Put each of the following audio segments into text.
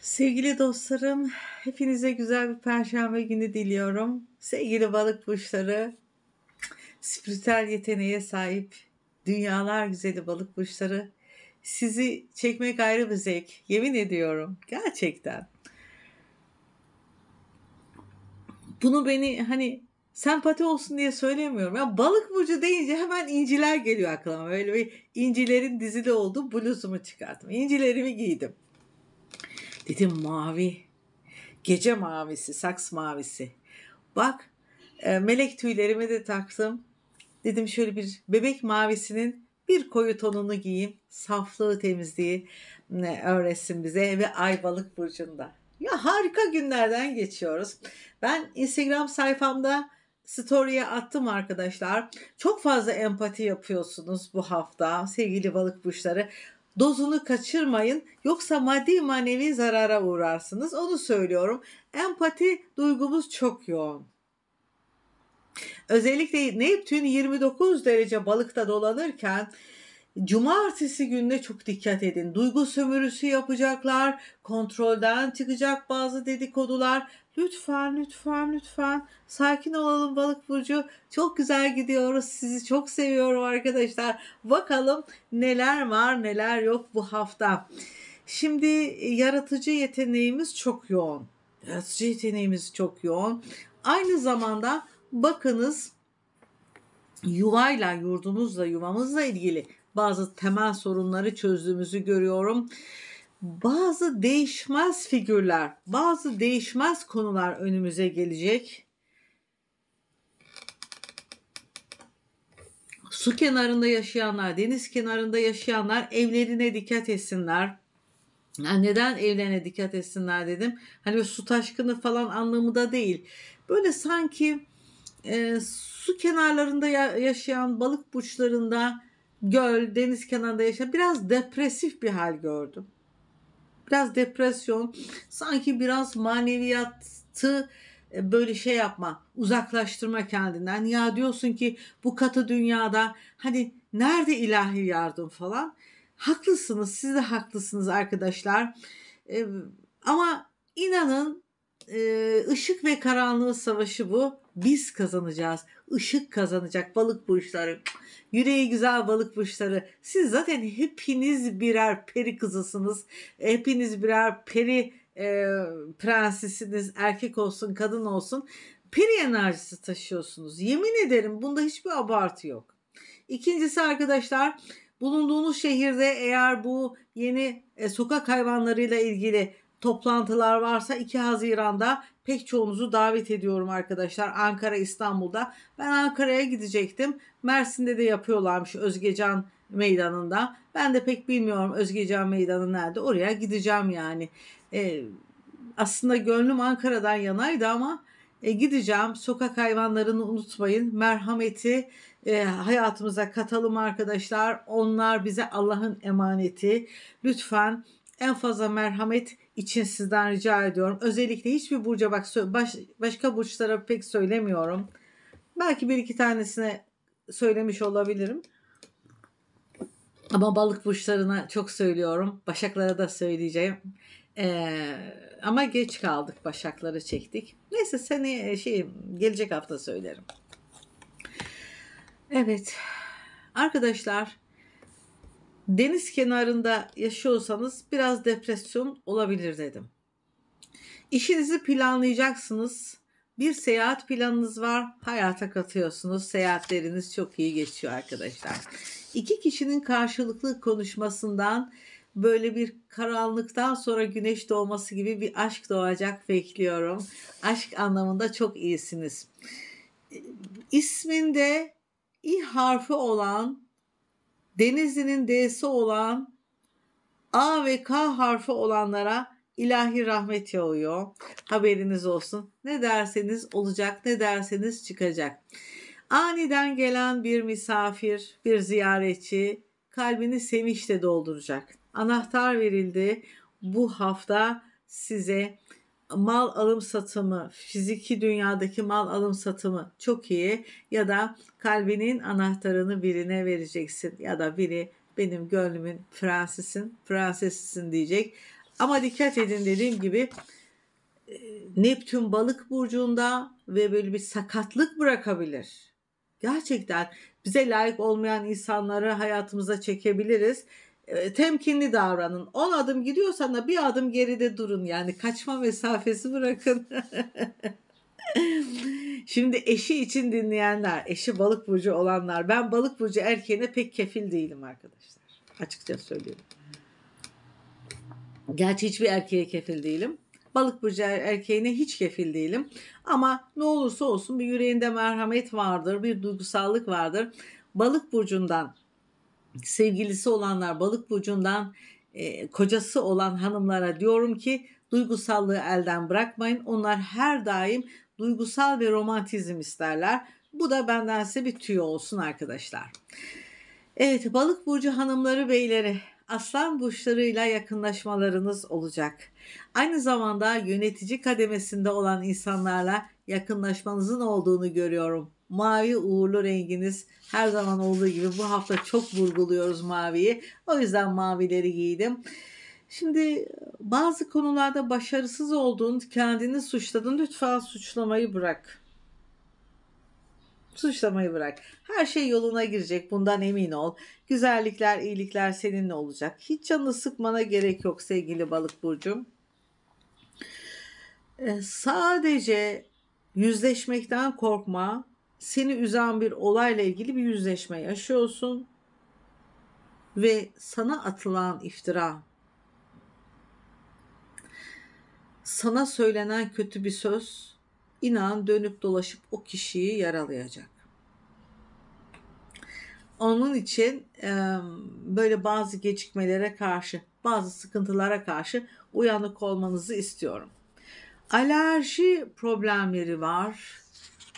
Sevgili dostlarım, hepinize güzel bir perşembe günü diliyorum. Sevgili balık burçları, spiritüel yeteneğe sahip dünyalar güzeli balık burçları. Sizi çekmek ayrı bir zevk. Yemin ediyorum. Gerçekten. Bunu beni hani sempati olsun diye söylemiyorum. Ya balık burcu deyince hemen inciler geliyor aklıma. Böyle bir incilerin dizili olduğu bluzumu çıkarttım. İncilerimi giydim. Dedim mavi. Gece mavisi, saks mavisi. Bak e, melek tüylerimi de taktım. Dedim şöyle bir bebek mavisinin bir koyu tonunu giyeyim. Saflığı, temizliği öğretsin bize ve Ayvalık Burcu'nda. Ya harika günlerden geçiyoruz. Ben Instagram sayfamda story'e attım arkadaşlar. Çok fazla empati yapıyorsunuz bu hafta sevgili balık burçları dozunu kaçırmayın yoksa maddi manevi zarara uğrarsınız. Onu söylüyorum. Empati duygumuz çok yoğun. Özellikle Neptün 29 derece balıkta dolanırken Cumartesi gününe çok dikkat edin. Duygu sömürüsü yapacaklar. Kontrolden çıkacak bazı dedikodular. Lütfen lütfen lütfen sakin olalım balık burcu. Çok güzel gidiyoruz. Sizi çok seviyorum arkadaşlar. Bakalım neler var neler yok bu hafta. Şimdi e, yaratıcı yeteneğimiz çok yoğun. Yaratıcı yeteneğimiz çok yoğun. Aynı zamanda bakınız yuvayla, yurdunuzla, yuvamızla ilgili bazı temel sorunları çözdüğümüzü görüyorum. Bazı değişmez figürler, bazı değişmez konular önümüze gelecek. Su kenarında yaşayanlar, deniz kenarında yaşayanlar evlerine dikkat etsinler. Yani neden evlerine dikkat etsinler dedim. Hani su taşkını falan anlamında değil. Böyle sanki e, su kenarlarında yaşayan balık burçlarında göl, deniz kenarında yaşayan biraz depresif bir hal gördüm. Biraz depresyon, sanki biraz maneviyatı e, böyle şey yapma, uzaklaştırma kendinden. Ya diyorsun ki bu katı dünyada hani nerede ilahi yardım falan. Haklısınız, siz de haklısınız arkadaşlar. E, ama inanın e, ışık ve karanlığı savaşı bu. Biz kazanacağız. Işık kazanacak balık burçları. Yüreği güzel balık burçları. Siz zaten hepiniz birer peri kızısınız. Hepiniz birer peri e, prensesiniz. Erkek olsun kadın olsun. Peri enerjisi taşıyorsunuz. Yemin ederim bunda hiçbir abartı yok. İkincisi arkadaşlar bulunduğunuz şehirde eğer bu yeni e, sokak hayvanlarıyla ilgili toplantılar varsa 2 Haziran'da pek çoğunuzu davet ediyorum arkadaşlar Ankara İstanbul'da. Ben Ankara'ya gidecektim. Mersin'de de yapıyorlarmış Özgecan Meydanı'nda. Ben de pek bilmiyorum Özgecan Meydanı nerede. Oraya gideceğim yani. E, aslında gönlüm Ankara'dan yanaydı ama e, gideceğim. Sokak hayvanlarını unutmayın. Merhameti e, hayatımıza katalım arkadaşlar. Onlar bize Allah'ın emaneti. Lütfen en fazla merhamet için sizden rica ediyorum. Özellikle hiçbir burca bak baş, başka burçlara pek söylemiyorum. Belki bir iki tanesine söylemiş olabilirim. Ama balık burçlarına çok söylüyorum. Başaklara da söyleyeceğim. Ee, ama geç kaldık. Başakları çektik. Neyse seni e, şey gelecek hafta söylerim. Evet. Arkadaşlar deniz kenarında yaşıyorsanız biraz depresyon olabilir dedim. İşinizi planlayacaksınız. Bir seyahat planınız var. Hayata katıyorsunuz. Seyahatleriniz çok iyi geçiyor arkadaşlar. İki kişinin karşılıklı konuşmasından böyle bir karanlıktan sonra güneş doğması gibi bir aşk doğacak bekliyorum. Aşk anlamında çok iyisiniz. İsminde i harfi olan Denizli'nin D'si olan A ve K harfi olanlara ilahi rahmet yağıyor. Haberiniz olsun. Ne derseniz olacak, ne derseniz çıkacak. Aniden gelen bir misafir, bir ziyaretçi kalbini sevinçle dolduracak. Anahtar verildi. Bu hafta size mal alım satımı, fiziki dünyadaki mal alım satımı çok iyi ya da kalbinin anahtarını birine vereceksin ya da biri benim gönlümün prensesin, prensesisin diyecek. Ama dikkat edin dediğim gibi e, Neptün balık burcunda ve böyle bir sakatlık bırakabilir. Gerçekten bize layık olmayan insanları hayatımıza çekebiliriz e, temkinli davranın. 10 adım gidiyorsan da bir adım geride durun. Yani kaçma mesafesi bırakın. Şimdi eşi için dinleyenler, eşi balık burcu olanlar. Ben balık burcu erkeğine pek kefil değilim arkadaşlar. Açıkça söylüyorum. Gerçi hiçbir erkeğe kefil değilim. Balık burcu er-, erkeğine hiç kefil değilim. Ama ne olursa olsun bir yüreğinde merhamet vardır, bir duygusallık vardır. Balık burcundan sevgilisi olanlar balık burcundan e, kocası olan hanımlara diyorum ki duygusallığı elden bırakmayın. Onlar her daim duygusal ve romantizm isterler. Bu da benden size bir tüyo olsun arkadaşlar. Evet balık burcu hanımları beyleri aslan burçlarıyla yakınlaşmalarınız olacak. Aynı zamanda yönetici kademesinde olan insanlarla yakınlaşmanızın olduğunu görüyorum mavi uğurlu renginiz her zaman olduğu gibi bu hafta çok vurguluyoruz maviyi. O yüzden mavileri giydim. Şimdi bazı konularda başarısız olduğun, kendini suçladın. Lütfen suçlamayı bırak. Suçlamayı bırak. Her şey yoluna girecek. Bundan emin ol. Güzellikler, iyilikler seninle olacak. Hiç canını sıkmana gerek yok sevgili balık burcum. Ee, sadece yüzleşmekten korkma seni üzen bir olayla ilgili bir yüzleşme yaşıyorsun ve sana atılan iftira, sana söylenen kötü bir söz inan dönüp dolaşıp o kişiyi yaralayacak. Onun için böyle bazı gecikmelere karşı, bazı sıkıntılara karşı uyanık olmanızı istiyorum. Alerji problemleri var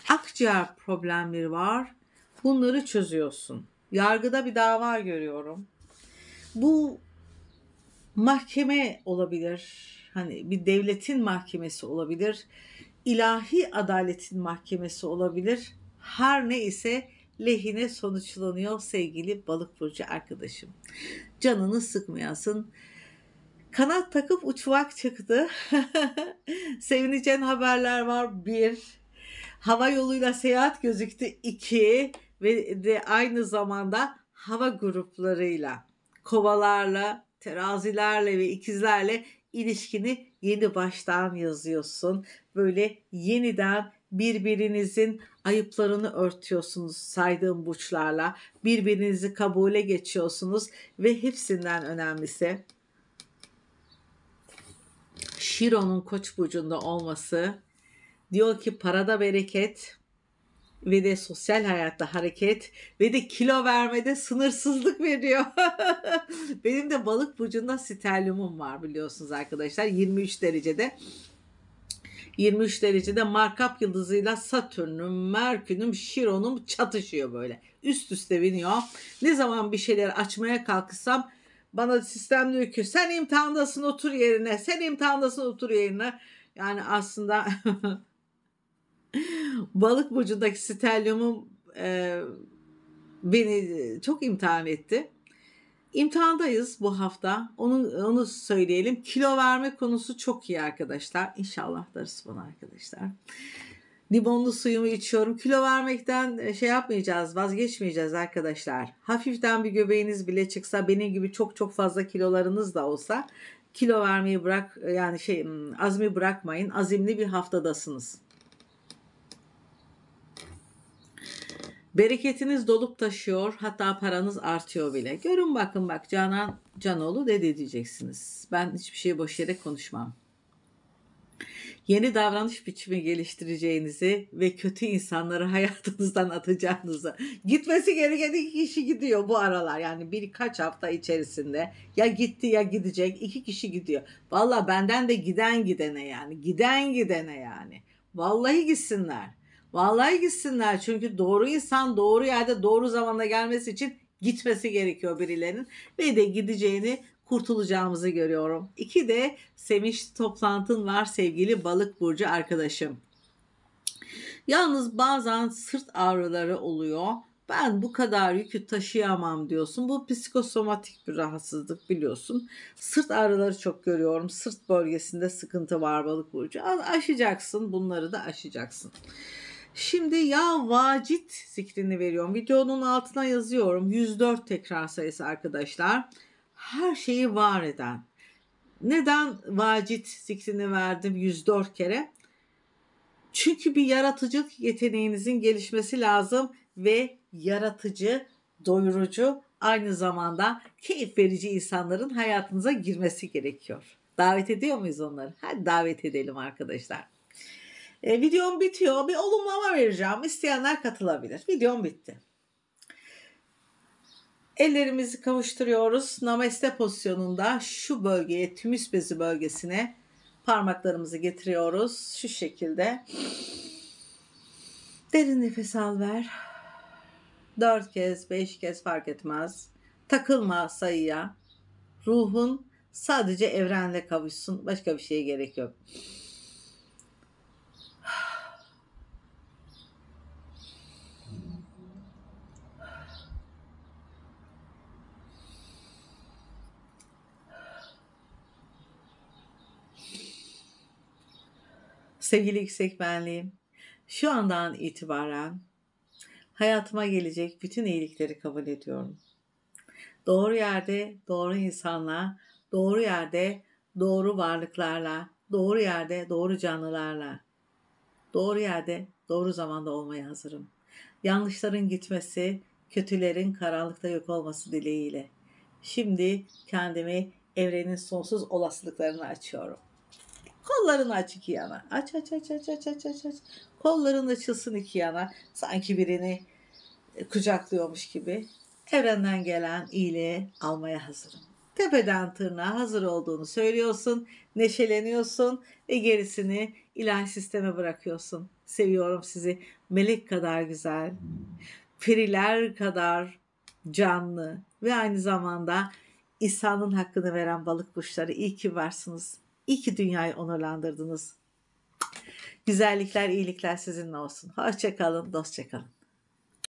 akciğer problemleri var. Bunları çözüyorsun. Yargıda bir dava görüyorum. Bu mahkeme olabilir. Hani bir devletin mahkemesi olabilir. İlahi adaletin mahkemesi olabilir. Her ne ise lehine sonuçlanıyor sevgili balık burcu arkadaşım. Canını sıkmayasın. Kanat takıp uçmak çıktı. Sevineceğin haberler var. Bir, Hava yoluyla seyahat gözüktü iki ve de aynı zamanda hava gruplarıyla, kovalarla, terazilerle ve ikizlerle ilişkini yeni baştan yazıyorsun. Böyle yeniden birbirinizin ayıplarını örtüyorsunuz saydığım burçlarla. Birbirinizi kabule geçiyorsunuz ve hepsinden önemlisi Şiron'un Koç burcunda olması diyor ki parada bereket ve de sosyal hayatta hareket ve de kilo vermede sınırsızlık veriyor. Benim de balık burcunda sterliumum var biliyorsunuz arkadaşlar 23 derecede. 23 derecede markap yıldızıyla Satürn'üm, Merkür'üm, Şiron'um çatışıyor böyle. Üst üste biniyor. Ne zaman bir şeyler açmaya kalksam bana sistem diyor ki sen imtihandasın otur yerine, sen imtihandasın otur yerine. Yani aslında Balık burcundaki stelyumum e, beni e, çok imtihan etti. İmtihandayız bu hafta. Onu, onu söyleyelim. Kilo verme konusu çok iyi arkadaşlar. İnşallah darısı bana arkadaşlar. Limonlu suyumu içiyorum. Kilo vermekten e, şey yapmayacağız, vazgeçmeyeceğiz arkadaşlar. Hafiften bir göbeğiniz bile çıksa, benim gibi çok çok fazla kilolarınız da olsa kilo vermeyi bırak yani şey hmm, azmi bırakmayın. Azimli bir haftadasınız. Bereketiniz dolup taşıyor hatta paranız artıyor bile. Görün bakın bak Canan Canoğlu dedi diyeceksiniz. Ben hiçbir şeyi boş yere konuşmam. Yeni davranış biçimi geliştireceğinizi ve kötü insanları hayatınızdan atacağınızı. Gitmesi gereken iki kişi gidiyor bu aralar. Yani birkaç hafta içerisinde ya gitti ya gidecek iki kişi gidiyor. Valla benden de giden gidene yani. Giden gidene yani. Vallahi gitsinler. Vallahi gitsinler çünkü doğru insan doğru yerde doğru zamanda gelmesi için gitmesi gerekiyor birilerinin ve de gideceğini kurtulacağımızı görüyorum. İki de sevinçli toplantın var sevgili balık burcu arkadaşım. Yalnız bazen sırt ağrıları oluyor. Ben bu kadar yükü taşıyamam diyorsun. Bu psikosomatik bir rahatsızlık biliyorsun. Sırt ağrıları çok görüyorum. Sırt bölgesinde sıkıntı var balık burcu. Aşacaksın bunları da aşacaksın. Şimdi ya vacit zikrini veriyorum. Videonun altına yazıyorum. 104 tekrar sayısı arkadaşlar. Her şeyi var eden. Neden vacit zikrini verdim 104 kere? Çünkü bir yaratıcılık yeteneğinizin gelişmesi lazım ve yaratıcı, doyurucu, aynı zamanda keyif verici insanların hayatınıza girmesi gerekiyor. Davet ediyor muyuz onları? Hadi davet edelim arkadaşlar. E, videom bitiyor. Bir olumlama vereceğim. İsteyenler katılabilir. Videom bitti. Ellerimizi kavuşturuyoruz. Namaste pozisyonunda şu bölgeye, tümüs bezi bölgesine parmaklarımızı getiriyoruz. Şu şekilde. Derin nefes al ver. Dört kez, beş kez fark etmez. Takılma sayıya. Ruhun sadece evrenle kavuşsun. Başka bir şeye gerek yok. Sevgili yüksek benliğim, şu andan itibaren hayatıma gelecek bütün iyilikleri kabul ediyorum. Doğru yerde, doğru insanla, doğru yerde, doğru varlıklarla, doğru yerde, doğru canlılarla, doğru yerde, doğru zamanda olmaya hazırım. Yanlışların gitmesi, kötülerin karanlıkta yok olması dileğiyle. Şimdi kendimi evrenin sonsuz olasılıklarına açıyorum. Kollarını aç iki yana. Aç aç aç aç aç aç aç. aç. Kolların açılsın iki yana. Sanki birini e, kucaklıyormuş gibi. Evrenden gelen iyiliği almaya hazırım. Tepeden tırnağa hazır olduğunu söylüyorsun, neşeleniyorsun ve gerisini ilahi sisteme bırakıyorsun. Seviyorum sizi. Melek kadar güzel, periler kadar canlı ve aynı zamanda İsa'nın hakkını veren balık burçları. İyi ki varsınız. İyi ki dünyayı onurlandırdınız. Güzellikler, iyilikler sizinle olsun. Hoşçakalın, dostçakalın.